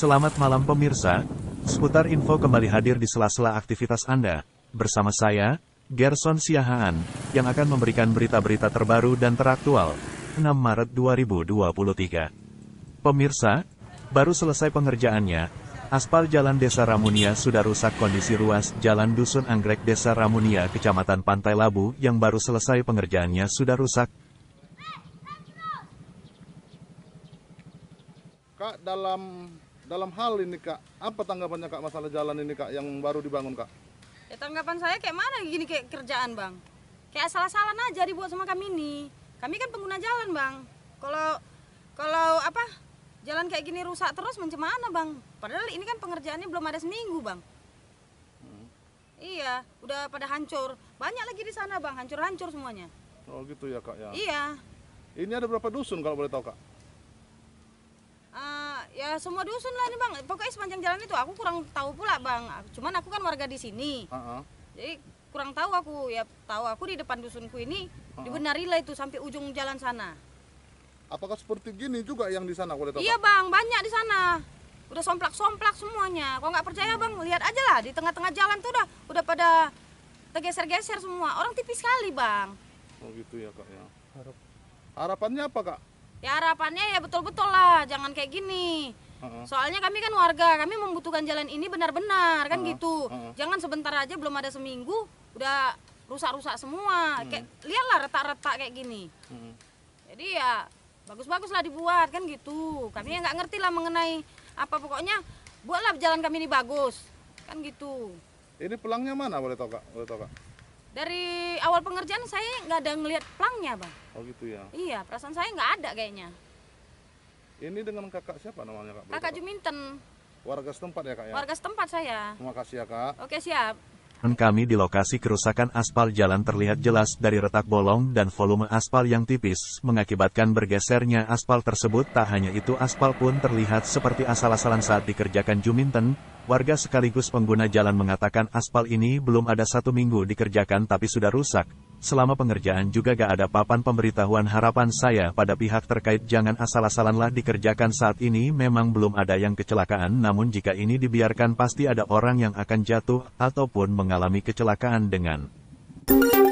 Selamat malam pemirsa, seputar info kembali hadir di sela-sela aktivitas Anda, bersama saya, Gerson Siahaan, yang akan memberikan berita-berita terbaru dan teraktual, 6 Maret 2023. Pemirsa, baru selesai pengerjaannya, aspal Jalan Desa Ramunia sudah rusak kondisi ruas Jalan Dusun Anggrek Desa Ramunia Kecamatan Pantai Labu yang baru selesai pengerjaannya sudah rusak. Kak, dalam dalam hal ini kak, apa tanggapannya kak masalah jalan ini kak yang baru dibangun kak? Ya, tanggapan saya kayak mana gini kayak kerjaan bang, kayak salah asalan aja dibuat sama kami ini. Kami kan pengguna jalan bang. Kalau kalau apa jalan kayak gini rusak terus macam mana bang padahal ini kan pengerjaannya belum ada seminggu bang hmm. iya udah pada hancur banyak lagi di sana bang hancur-hancur semuanya oh gitu ya kak ya iya ini ada berapa dusun kalau boleh tahu kak uh, ya semua dusun lah ini, bang pokoknya sepanjang jalan itu aku kurang tahu pula bang cuman aku kan warga di sini uh -huh. jadi kurang tahu aku ya tahu aku di depan dusunku ini uh -huh. dibenarilah itu sampai ujung jalan sana Apakah seperti gini juga yang di sana kulit Iya bang, banyak di sana. Udah somplak-somplak semuanya. Kalau nggak percaya bang, lihat aja lah di tengah-tengah jalan tuh udah udah pada tergeser-geser semua. Orang tipis sekali bang. Oh gitu ya kak ya. Harap. Harapannya apa kak? Ya harapannya ya betul-betul lah, jangan kayak gini. Soalnya kami kan warga, kami membutuhkan jalan ini benar-benar kan uh -huh. gitu. Uh -huh. Jangan sebentar aja belum ada seminggu udah rusak-rusak semua. Hmm. Kayak lihatlah retak-retak kayak gini. -huh. Hmm. Jadi ya bagus-bagus lah dibuat kan gitu kami nggak ngerti lah mengenai apa pokoknya buatlah jalan kami ini bagus kan gitu ini pelangnya mana boleh tahu kak boleh tahu kak dari awal pengerjaan saya nggak ada ngelihat pelangnya bang oh gitu ya iya perasaan saya nggak ada kayaknya ini dengan kakak siapa namanya kak boleh kakak Juminten warga setempat ya kak ya warga setempat saya terima kasih ya kak oke siap kami di lokasi kerusakan aspal jalan terlihat jelas dari retak bolong dan volume aspal yang tipis, mengakibatkan bergesernya aspal tersebut tak hanya itu aspal pun terlihat seperti asal-asalan saat dikerjakan Juminten, warga sekaligus pengguna jalan mengatakan aspal ini belum ada satu minggu dikerjakan tapi sudah rusak, Selama pengerjaan juga gak ada papan pemberitahuan harapan saya pada pihak terkait jangan asal-asalanlah dikerjakan saat ini memang belum ada yang kecelakaan namun jika ini dibiarkan pasti ada orang yang akan jatuh ataupun mengalami kecelakaan dengan